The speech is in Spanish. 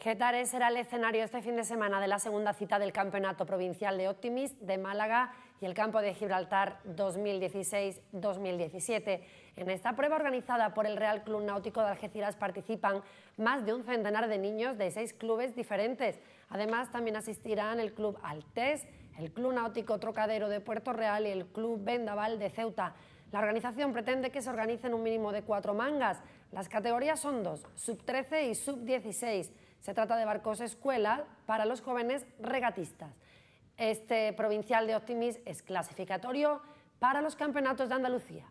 Getares será el escenario este fin de semana de la segunda cita del Campeonato Provincial de Optimist de Málaga y el Campo de Gibraltar 2016-2017. En esta prueba organizada por el Real Club Náutico de Algeciras participan más de un centenar de niños de seis clubes diferentes. Además, también asistirán el Club Altes, el Club Náutico Trocadero de Puerto Real y el Club Vendaval de Ceuta. La organización pretende que se organicen un mínimo de cuatro mangas. Las categorías son dos, sub 13 y sub 16. Se trata de barcos escuela para los jóvenes regatistas. Este provincial de Optimis es clasificatorio para los campeonatos de Andalucía.